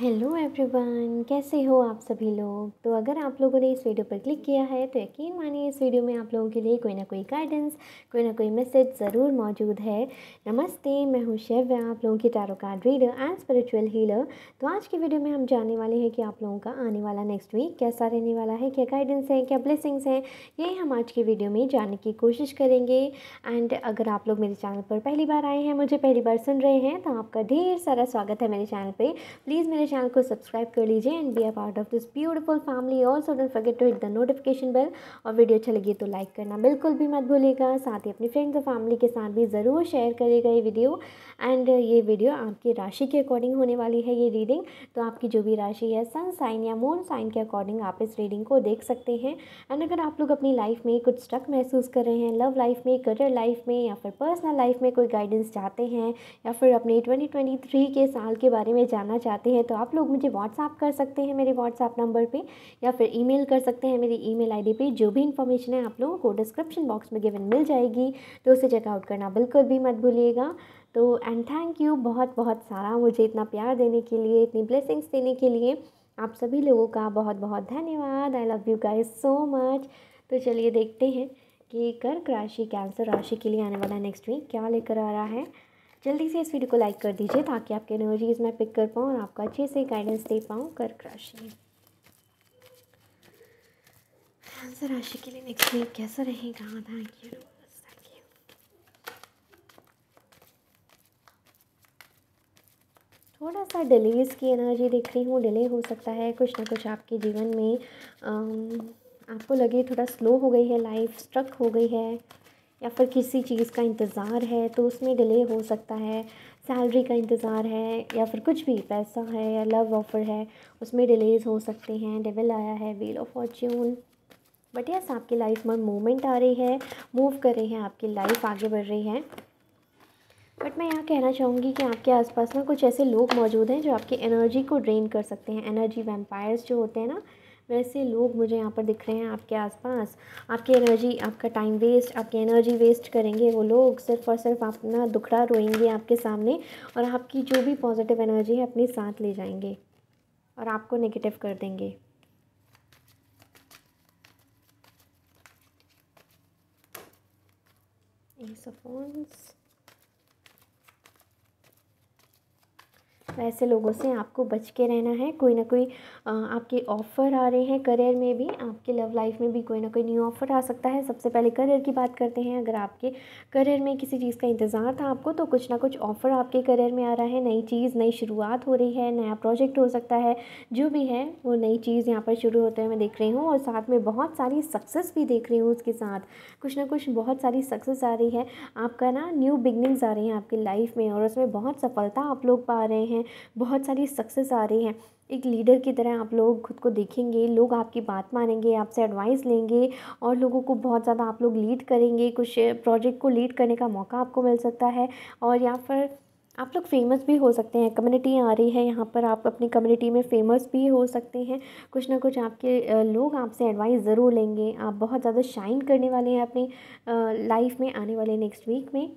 Hello everyone कैसे हो आप सभी लोग तो अगर आप लोगों ने इस वीडियो पर क्लिक किया है तो यकीन मानिए इस वीडियो में आप लोगों के लिए कोई ना कोई गाइडेंस कोई ना कोई मैसेज ज़रूर मौजूद है नमस्ते मैं हूँ शैव आप लोगों की tarot card reader and spiritual healer तो आज की वीडियो में हम जानने वाले हैं कि आप लोगों का आने वाला नेक्स्ट वीक कैसा रहने वाला है क्या गाइडेंस है क्या ब्लेसिंग्स हैं यही हम आज की वीडियो में जानने की कोशिश करेंगे एंड अगर आप लोग मेरे चैनल पर पहली बार आए हैं मुझे पहली बार सुन रहे हैं तो आपका ढेर सारा स्वागत है मेरे चैनल पर प्लीज़ मेरे मेरे चैनल को सब्सक्राइब कर लीजिए and be a part of this beautiful family also don't forget to hit the notification bell और वीडियो अच्छी लगी तो लाइक करना बिल्कुल भी मत भूलिएगा साथ ही अपनी फ्रेंड्स और फैमिली के साथ भी ज़रूर शेयर करेगा ये वीडियो एंड ये वीडियो आपकी राशि के अकॉर्डिंग होने वाली है ये रीडिंग तो आपकी जो भी राशि है सन साइन या मून साइन के अकॉर्डिंग आप इस रीडिंग को देख सकते हैं एंड अगर आप लोग अपनी लाइफ में कुछ स्ट्रक महसूस कर रहे हैं लव लाइफ में करियर लाइफ में या फिर पर्सनल लाइफ में कोई गाइडेंस चाहते हैं या फिर अपने ट्वेंटी के साल के बारे में जानना चाहते हैं तो आप लोग मुझे व्हाट्सअप कर सकते हैं मेरे व्हाट्सअप नंबर पर या फिर ईमेल कर सकते हैं मेरी ईमेल आईडी पे जो भी इन्फॉर्मेशन है आप लोगों को डिस्क्रिप्शन बॉक्स में गिवन मिल जाएगी तो उसे चेकआउट करना बिल्कुल भी मत भूलिएगा तो एंड थैंक यू बहुत बहुत सारा मुझे इतना प्यार देने के लिए इतनी ब्लेसिंग्स देने के लिए आप सभी लोगों का बहुत बहुत धन्यवाद I love you guys so much तो चलिए देखते हैं कि कर्क राशि कैंसर राशि के लिए आने वाला नेक्स्ट वीक क्या लेकर आ रहा है जल्दी से इस वीडियो को लाइक कर दीजिए ताकि आपके एनर्जीज मैं पिक कर पाऊँ और आपको अच्छे से गाइडेंस दे पाऊँ कर्क राशि कैंसर राशि के लिए नेक्स्ट वीक कैसा रहेगा थैंक यू थोड़ा सा डिलेज की एनर्जी देख रही हूँ डिले हो सकता है कुछ ना कुछ आपके जीवन में आ, आपको लगे थोड़ा स्लो हो गई है लाइफ स्ट्रक हो गई है या फिर किसी चीज़ का इंतज़ार है तो उसमें डिले हो सकता है सैलरी का इंतज़ार है या फिर कुछ भी पैसा है या लव ऑफ़र है उसमें डिलेज़ हो सकते हैं डेविल आया है wheel of fortune but yes आपकी लाइफ में मोमेंट आ रही है मूव कर रही है आपकी लाइफ आगे बढ़ रही है बट मैं यहाँ कहना चाहूँगी कि आपके आसपास ना कुछ ऐसे लोग मौजूद हैं जो आपकी एनर्जी को ड्रेन कर सकते हैं एनर्जी वैम्पायर्स जो होते हैं ना वैसे लोग मुझे यहाँ पर दिख रहे हैं आपके आसपास आपकी एनर्जी आपका टाइम वेस्ट आपकी एनर्जी वेस्ट करेंगे वो लोग सिर्फ और सिर्फ अपना दुखड़ा रोएंगे आपके सामने और आपकी जो भी पॉजिटिव एनर्जी है अपने साथ ले जाएंगे और आपको नेगेटिव कर देंगे Ace of ऐसे लोगों से आपको बच के रहना है कोई ना कोई आपके ऑफ़र आ रहे हैं करियर में भी आपके लव लाइफ में भी कोई ना कोई न्यू ऑफ़र आ सकता है सबसे पहले करियर की बात करते हैं अगर आपके करियर में किसी चीज़ का इंतज़ार था आपको तो कुछ ना कुछ ऑफ़र आपके करियर में आ रहा है नई चीज़ नई शुरुआत हो रही है नया प्रोजेक्ट हो सकता है जो भी है वो नई चीज़ यहाँ पर शुरू होते हुए मैं देख रही हूँ और साथ में बहुत सारी सक्सेस भी देख रही हूँ उसके साथ कुछ ना कुछ बहुत सारी सक्सेस आ रही है आपका ना न्यू बिगनिंग्स आ रही हैं आपकी लाइफ में और उसमें बहुत सफलता आप लोग पा रहे हैं बहुत सारी सक्सेस आ रही है एक लीडर की तरह आप लोग खुद को देखेंगे लोग आपकी बात मानेंगे आपसे एडवाइस लेंगे और लोगों को बहुत ज़्यादा आप लोग लीड करेंगे कुछ प्रोजेक्ट को लीड करने का मौका आपको मिल सकता है और यहाँ पर आप लोग फेमस भी हो सकते हैं कम्युनिटी आ रही है यहाँ पर आप अपनी कम्युनिटी में फेमस भी हो सकते हैं कुछ ना कुछ आपके लोग आपसे एडवाइस ज़रूर लेंगे आप बहुत ज़्यादा शाइन करने वाले हैं अपनी लाइफ में आने वाले नेक्स्ट वीक में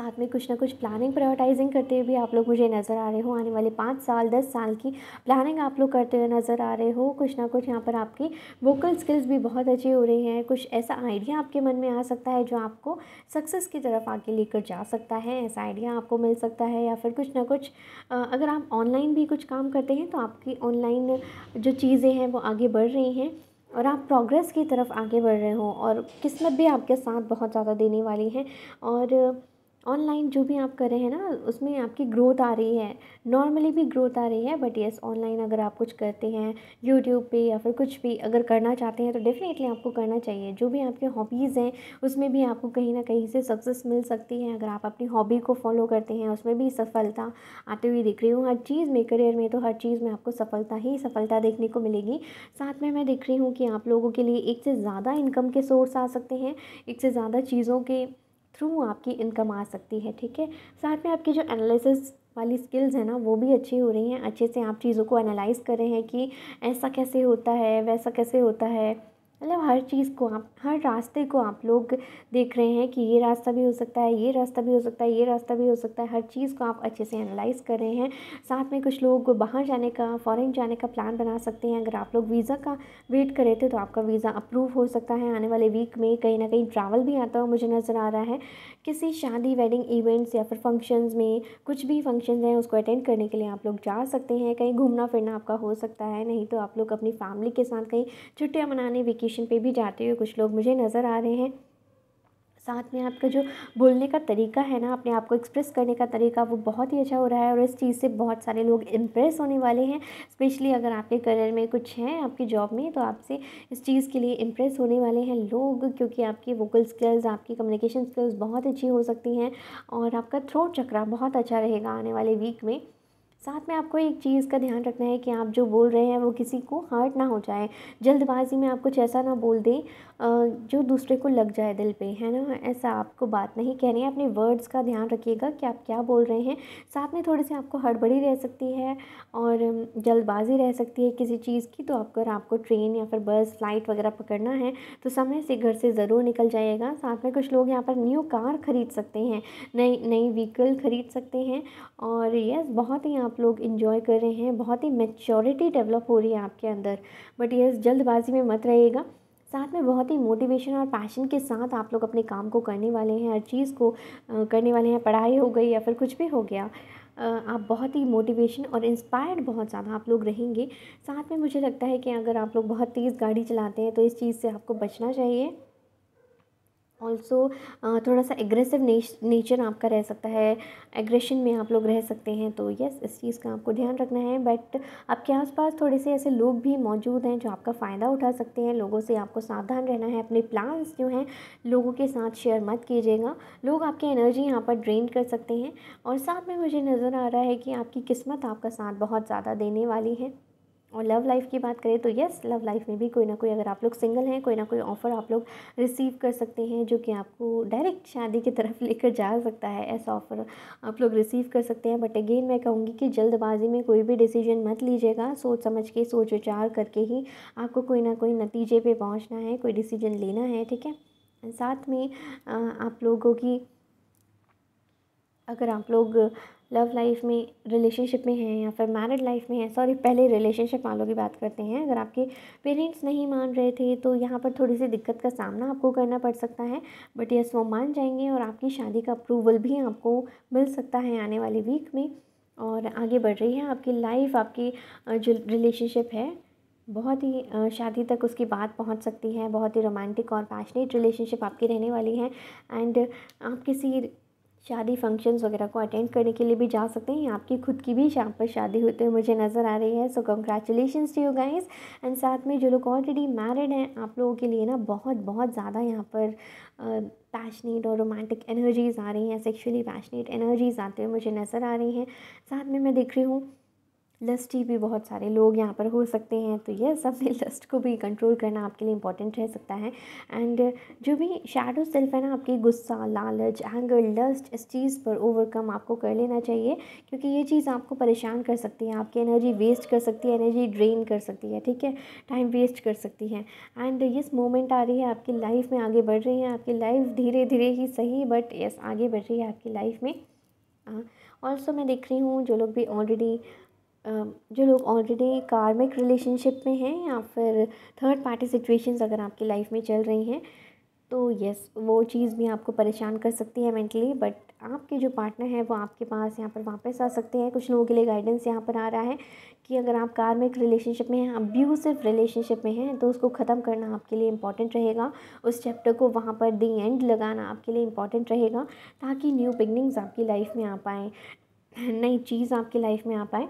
साथ में कुछ ना कुछ प्लानिंग प्रायोरिटाइजिंग करते हुए भी आप लोग मुझे नज़र आ रहे हो आने वाले पाँच साल दस साल की प्लानिंग आप लोग करते हुए नज़र आ रहे हो कुछ ना कुछ यहाँ पर आपकी वोकल स्किल्स भी बहुत अच्छी हो रही हैं कुछ ऐसा आइडिया आपके मन में आ सकता है जो आपको सक्सेस की तरफ आगे लेकर जा सकता है ऐसा आइडिया आपको मिल सकता है या फिर कुछ ना कुछ अगर आप ऑनलाइन भी कुछ काम करते हैं तो आपकी ऑनलाइन जो चीज़ें हैं वो आगे बढ़ रही हैं और आप प्रोग्रेस की तरफ आगे बढ़ रहे हो और किस्मत भी आपके साथ बहुत ज़्यादा देने वाली है और ऑनलाइन जो भी आप कर रहे हैं ना उसमें आपकी ग्रोथ आ रही है नॉर्मली भी ग्रोथ आ रही है बट येस ऑनलाइन अगर आप कुछ करते हैं यूट्यूब पे या फिर कुछ भी अगर करना चाहते हैं तो डेफ़िनेटली आपको करना चाहिए जो भी आपके हॉबीज़ हैं उसमें भी आपको कहीं ना कहीं से सक्सेस मिल सकती है अगर आप अपनी हॉबी को फॉलो करते हैं उसमें भी सफलता आते हुए दिख रही हूँ हर चीज़ में करियर में तो हर चीज़ में आपको सफलता ही सफलता देखने को मिलेगी साथ में मैं देख रही हूँ कि आप लोगों के लिए एक से ज़्यादा इनकम के सोर्स आ सकते हैं एक से ज़्यादा चीज़ों के थ्रू आपकी इनकम आ सकती है ठीक है साथ में आपकी जो एनालिसिस वाली स्किल्स हैं ना वो भी अच्छी हो रही हैं अच्छे से आप चीज़ों को एनालाइज कर रहे हैं कि ऐसा कैसे होता है वैसा कैसे होता है मतलब हर चीज़ को आप हर रास्ते को आप लोग देख रहे हैं कि ये रास्ता भी हो सकता है ये रास्ता भी हो सकता है ये रास्ता भी हो सकता है हर चीज़ को आप अच्छे से एनालाइज कर रहे हैं साथ में कुछ लोग बाहर जाने का फॉरेन जाने का प्लान बना सकते हैं अगर आप लोग वीज़ा का वेट कर रहे थे तो आपका वीज़ा अप्रूव हो सकता है आने वाले वीक में कहीं ना कहीं ट्रैवल भी आता हुआ मुझे नज़र आ रहा है किसी शादी वेडिंग इवेंट्स या फिर फंक्शंस में कुछ भी फंक्शंस हैं उसको अटेंड करने के लिए आप लोग जा सकते हैं कहीं घूमना फिरना आपका हो सकता है नहीं तो आप लोग अपनी फैमिली के साथ कहीं छुट्टियाँ मनाने वेकेशन पर भी जाते हुए कुछ लोग मुझे नज़र आ रहे हैं साथ में आपका जो बोलने का तरीका है ना अपने आप को एक्सप्रेस करने का तरीका वो बहुत ही अच्छा हो रहा है और इस चीज़ से बहुत सारे लोग इम्प्रेस होने वाले हैं स्पेशली अगर आपके करियर में कुछ हैं आपकी जॉब में तो आपसे इस चीज़ के लिए इम्प्रेस होने वाले हैं लोग क्योंकि आपकी वोकल स्किल्स आपकी कम्युनिकेशन स्किल्स बहुत अच्छी हो सकती हैं और आपका थ्रोट चक्रा बहुत अच्छा रहेगा आने वाले वीक में साथ में आपको एक चीज़ का ध्यान रखना है कि आप जो बोल रहे हैं वो किसी को हार्ट ना हो जाए जल्दबाजी में आप कुछ ऐसा ना बोल दें जो दूसरे को लग जाए दिल पे है ना ऐसा आपको बात नहीं कह रही है अपने वर्ड्स का ध्यान रखिएगा कि आप क्या बोल रहे हैं साथ में थोड़ी सी आपको हड़बड़ी रह सकती है और जल्दबाजी रह सकती है किसी चीज़ की तो अगर आपको ट्रेन या फिर बस फ्लाइट वगैरह पकड़ना है तो समय से घर से ज़रूर निकल जाइएगा साथ में कुछ लोग यहाँ पर न्यू कार ख़रीद सकते हैं नई नई व्हीकल ख़रीद सकते हैं और यस बहुत ही यहाँ आप लोग इन्जॉय कर रहे हैं बहुत ही मेच्योरिटी डेवलप हो रही है आपके अंदर बट यस जल्दबाजी में मत रहिएगा साथ में बहुत ही मोटिवेशन और पैशन के साथ आप लोग अपने काम को करने वाले हैं हर चीज़ को करने वाले हैं पढ़ाई हो गई या फिर कुछ भी हो गया आप बहुत ही मोटिवेशन और इंस्पायर्ड बहुत ज़्यादा आप लोग रहेंगे साथ में मुझे लगता है कि अगर आप लोग बहुत तेज़ गाड़ी चलाते हैं तो इस चीज़ से आपको बचना चाहिए ऑल्सो थोड़ा सा एग्रेसिव नेचर आपका रह सकता है एग्रेशन में आप लोग रह सकते हैं तो यस इस चीज़ का आपको ध्यान रखना है बट आपके आसपास थोड़े से ऐसे लोग भी मौजूद हैं जो आपका फ़ायदा उठा सकते हैं लोगों से आपको सावधान रहना है अपने प्लान्स जो हैं लोगों के साथ शेयर मत कीजिएगा लोग आपकी एनर्जी यहाँ पर ड्रेन कर सकते हैं और साथ में मुझे नज़र आ रहा है कि आपकी किस्मत आपका साथ बहुत ज़्यादा देने वाली है और लव लाइफ की बात करें तो यस लव लाइफ में भी कोई ना कोई अगर आप लोग सिंगल हैं कोई ना कोई ऑफ़र आप लोग रिसीव कर सकते हैं जो कि आपको डायरेक्ट शादी की तरफ लेकर जा सकता है ऐसा ऑफ़र आप लोग रिसीव कर सकते हैं बट अगेन मैं कहूँगी कि जल्दबाजी में कोई भी डिसीजन मत लीजिएगा सोच समझ के सोच विचार करके ही आपको कोई ना कोई नतीजे पर पहुँचना है कोई डिसीजन लेना है ठीक है साथ में आप लोगों की अगर आप लोग लव लाइफ में रिलेशनशिप में हैं या फिर मैरिड लाइफ में हैं सॉरी पहले रिलेशनशिप वालों की बात करते हैं अगर आपके पेरेंट्स नहीं मान रहे थे तो यहाँ पर थोड़ी सी दिक्कत का सामना आपको करना पड़ सकता है बट यस वो मान जाएंगे और आपकी शादी का अप्रूवल भी आपको मिल सकता है आने वाले वीक में और आगे बढ़ रही है आपकी लाइफ आपकी जो रिलेशनशिप है बहुत ही शादी तक उसकी बात पहुंच सकती है बहुत ही रोमांटिक और पैशनेट रिलेशनशिप आपकी रहने वाली है एंड आप किसी शादी फंक्शंस वगैरह को अटेंड करने के लिए भी जा सकते हैं आपकी खुद की भी शाम पर शादी होते हुए मुझे नज़र आ रही है so congratulation to you guys and साथ में जो लोग ऑलरेडी मैरिड हैं आप लोगों के लिए ना बहुत बहुत ज़्यादा यहाँ पर पैशनेट और रोमांटिक एनर्जीज़ आ रही हैं सेक्शुअली पैशनेट एनर्जीज़ आते हुए मुझे नज़र आ रही हैं साथ में मैं देख रही हूँ लस्टी भी बहुत सारे लोग यहाँ पर हो सकते हैं तो यस अपने लस्ट को भी कंट्रोल करना आपके लिए इंपॉर्टेंट रह सकता है एंड जो भी शेडो सेल्फ है ना आपकी गुस्सा लालच एंगर लस्ट इस चीज़ पर ओवरकम आपको कर लेना चाहिए क्योंकि ये चीज़ आपको परेशान कर सकती है आपकी एनर्जी वेस्ट कर सकती है एनर्जी ड्रेन कर सकती है ठीक है टाइम वेस्ट कर सकती है एंड यस मोमेंट आ रही है आपकी लाइफ में आगे बढ़ रही है आपकी लाइफ धीरे धीरे ही सही बट यस आगे बढ़ रही है आपकी लाइफ में ऑल्सो हाँ। मैं देख रही हूँ जो लोग भी ऑलरेडी जो लोग ऑलरेडी कार्मिक रिलेशनशिप में हैं या फिर थर्ड पार्टी सिचुएशंस अगर आपकी लाइफ में चल रही हैं तो यस वो चीज़ भी आपको परेशान कर सकती है मेंटली बट आपके जो पार्टनर हैं वो आपके पास यहाँ पर वापस आ सकते हैं कुछ लोगों के लिए गाइडेंस यहाँ पर आ रहा है कि अगर आप कार्मिक रिलेशनशिप में हैं अब्यूसिव रिलेशनशिप में हैं तो उसको ख़त्म करना आपके लिए इम्पॉर्टेंट रहेगा उस चैप्टर को वहाँ पर दी एंड लगाना आपके लिए इम्पॉर्टेंट रहेगा ताकि न्यू बिगनिंग्स आपकी लाइफ में आ पाएँ नई चीज़ आपकी लाइफ में आ पाएँ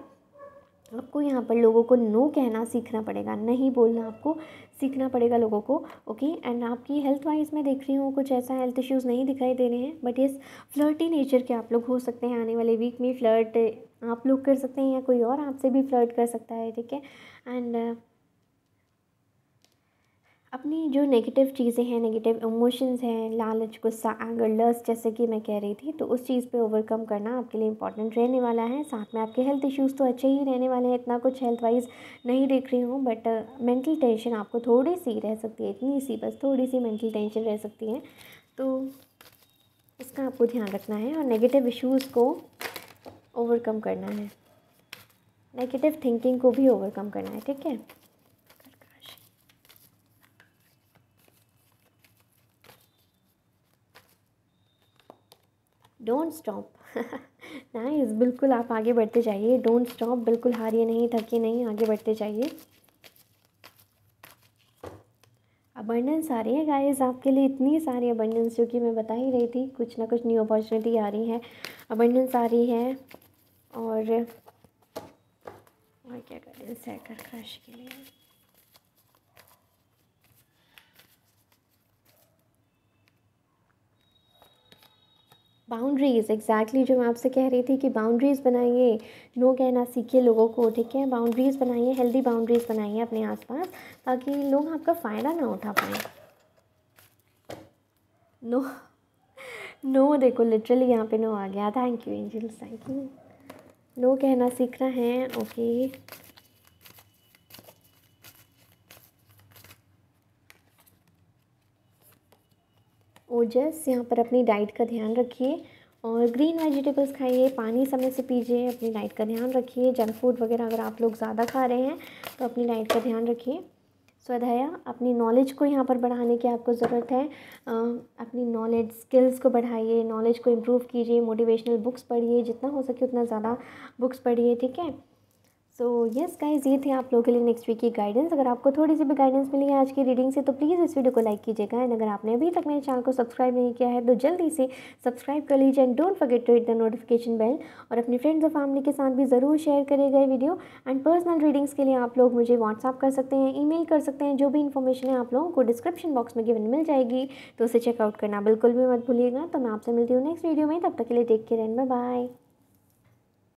आपको यहाँ पर लोगों को नो कहना सीखना पड़ेगा नहीं बोलना आपको सीखना पड़ेगा लोगों को ओके एंड आपकी हेल्थ वाइज मैं देख रही हूँ कुछ ऐसा हेल्थ इश्यूज़ नहीं दिखाई दे रहे हैं बट येस फ्लर्टी नेचर के आप लोग हो सकते हैं आने वाले वीक में फ्लर्ट आप लोग कर सकते हैं या कोई और आपसे भी फ्लर्ट कर सकता है ठीक है एंड अपनी जो नेगेटिव चीज़ें हैं नेगेटिव इमोशंस हैं लालच गुस्सा एंगर लस जैसे कि मैं कह रही थी तो उस चीज़ पे ओवरकम करना आपके लिए इंपॉर्टेंट रहने वाला है साथ में आपके हेल्थ इश्यूज तो अच्छे ही रहने वाले हैं इतना कुछ हेल्थ वाइज नहीं देख रही हूँ बट मेंटल टेंशन आपको थोड़ी सी रह सकती है इतनी सी बस थोड़ी सी मेंटल टेंशन रह सकती है तो इसका आपको ध्यान रखना है और नेगेटिव इशूज़ को ओवरकम करना है नेगेटिव थिंकिंग को भी ओवरकम करना है ठीक है डोंट स्टॉप नाइस बिल्कुल आप आगे बढ़ते जाइए डोंट स्टॉप बिल्कुल हारिए नहीं थकिए नहीं आगे बढ़ते जाइए अबंडेंस आ रही है गाइस आपके लिए इतनी सारी अबंडेंस जो कि मैं बता ही रही थी कुछ ना कुछ न्यू अपॉर्चुनिटी आ रही है अबंडेंस आ रही है और और क्या करें सैकर खर्च के लिए बाउंड्रीज़ एग्जैक्टली जो मैं आपसे कह रही थी कि बाउंड्रीज़ बनाइए नो कहना सीखिए लोगों को ठीक है बाउंड्रीज़ बनाइए हेल्दी बाउंड्रीज़ बनाइए अपने आसपास ताकि लोग आपका फ़ायदा ना उठा पाए नो नो देखो लिटरली यहाँ पे नो आ गया thank you angels thank you no कहना सीखना है ओके जस्ट यहाँ पर अपनी डाइट का ध्यान रखिए और ग्रीन वेजिटेबल्स खाइए पानी समय से पीजिए अपनी डाइट का ध्यान रखिए जंक फूड वगैरह अगर आप लोग ज़्यादा खा रहे हैं तो अपनी डाइट का ध्यान रखिए स्वधया अपनी नॉलेज को यहाँ पर बढ़ाने की आपको ज़रूरत है आ, अपनी नॉलेज स्किल्स को बढ़ाइए नॉलेज को इम्प्रूव कीजिए मोटिवेशनल बुक्स पढ़िए जितना हो सके उतना ज़्यादा बुक्स पढ़िए ठीक है सो यस गाइज ये थे आप लोगों के लिए नेक्स्ट वीक की गाइडेंस अगर आपको थोड़ी सी भी गाइडेंस मिली है आज की रीडिंग से तो प्लीज़ इस वीडियो को लाइक कीजिएगा एंड अगर आपने अभी तक मेरे चैनल को सब्सक्राइब नहीं किया है तो जल्दी से सब्सक्राइब कर लीजिए and don't forget to hit the notification bell और अपने फ्रेंड्स और फैमिली के साथ भी ज़रूर शेयर करिएगा वीडियो एंड पर्सनल रीडिंग्स के लिए आप लोग मुझे व्हाट्सअप कर सकते हैं ई कर सकते हैं जो भी इन्फॉर्मेशन है आप लोगों को डिस्क्रिप्शन बॉक्स में गिवन मिल जाएगी तो उसे चेकआउट करना बिल्कुल भी मत भूलिएगा तो मैं आपसे मिलती हूँ नेक्स्ट वीडियो में तब तक के लिए टेक केयर एंड बाय